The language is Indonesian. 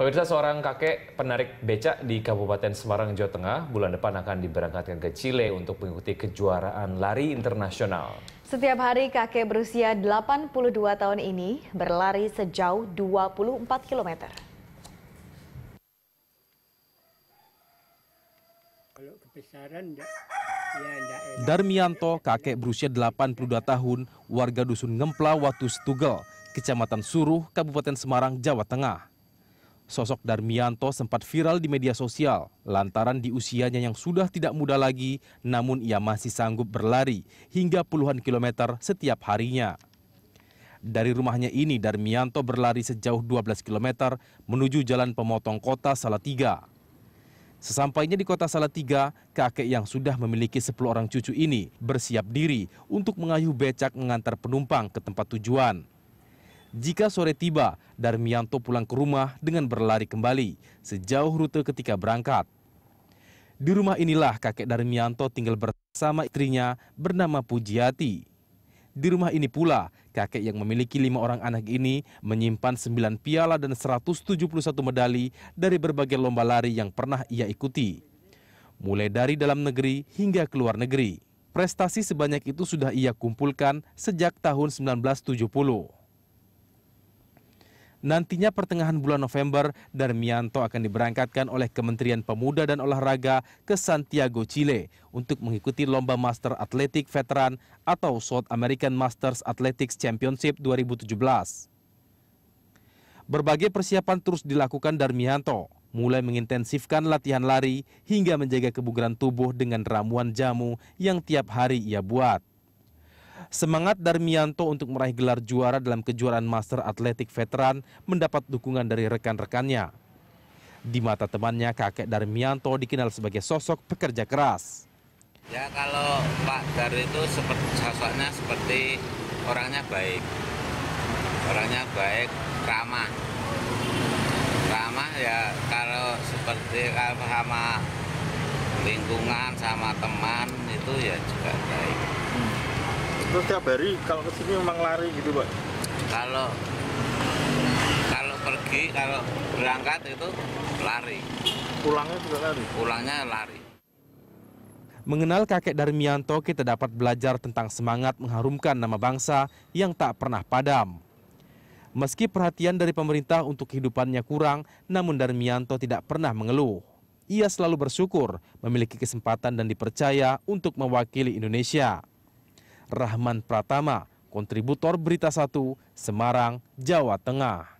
Pemirsa seorang kakek penarik becak di Kabupaten Semarang, Jawa Tengah, bulan depan akan diberangkatkan ke Chile untuk mengikuti kejuaraan lari internasional. Setiap hari kakek berusia 82 tahun ini berlari sejauh 24 km. Ya, ya, Darmianto, kakek berusia 82 tahun, warga Dusun Ngempla, Watu Setugel, Kecamatan Suruh, Kabupaten Semarang, Jawa Tengah. Sosok Darmianto sempat viral di media sosial lantaran di usianya yang sudah tidak muda lagi, namun ia masih sanggup berlari hingga puluhan kilometer setiap harinya. Dari rumahnya ini, Darmianto berlari sejauh 12 km menuju jalan pemotong kota Salatiga. Sesampainya di kota Salatiga, kakek yang sudah memiliki 10 orang cucu ini bersiap diri untuk mengayuh becak mengantar penumpang ke tempat tujuan. Jika sore tiba, Darmianto pulang ke rumah dengan berlari kembali sejauh rute ketika berangkat. Di rumah inilah kakek Darmianto tinggal bersama istrinya bernama Pujiati. Di rumah ini pula, kakek yang memiliki lima orang anak ini menyimpan sembilan piala dan 171 medali dari berbagai lomba lari yang pernah ia ikuti. Mulai dari dalam negeri hingga ke luar negeri. Prestasi sebanyak itu sudah ia kumpulkan sejak tahun 1970. Nantinya pertengahan bulan November, Darmianto akan diberangkatkan oleh Kementerian Pemuda dan Olahraga ke Santiago, Chile untuk mengikuti Lomba Master Atletik Veteran atau South American Masters Athletics Championship 2017. Berbagai persiapan terus dilakukan Darmianto, mulai mengintensifkan latihan lari hingga menjaga kebugaran tubuh dengan ramuan jamu yang tiap hari ia buat. Semangat Darmianto untuk meraih gelar juara dalam kejuaraan Master Atletik Veteran mendapat dukungan dari rekan-rekannya. Di mata temannya, kakek Darmianto dikenal sebagai sosok pekerja keras. Ya kalau Pak Dar itu seperti, sosoknya seperti orangnya baik, orangnya baik, ramah, ramah ya kalau seperti sama lingkungan sama teman itu ya juga baik terus tiap hari kalau ke sini memang lari gitu pak kalau kalau pergi kalau berangkat itu lari pulangnya juga lari pulangnya lari Mengenal kakek Darmianto, kita dapat belajar tentang semangat mengharumkan nama bangsa yang tak pernah padam. Meski perhatian dari pemerintah untuk kehidupannya kurang, namun Darmianto tidak pernah mengeluh. Ia selalu bersyukur memiliki kesempatan dan dipercaya untuk mewakili Indonesia. Rahman Pratama, kontributor Berita 1, Semarang, Jawa Tengah.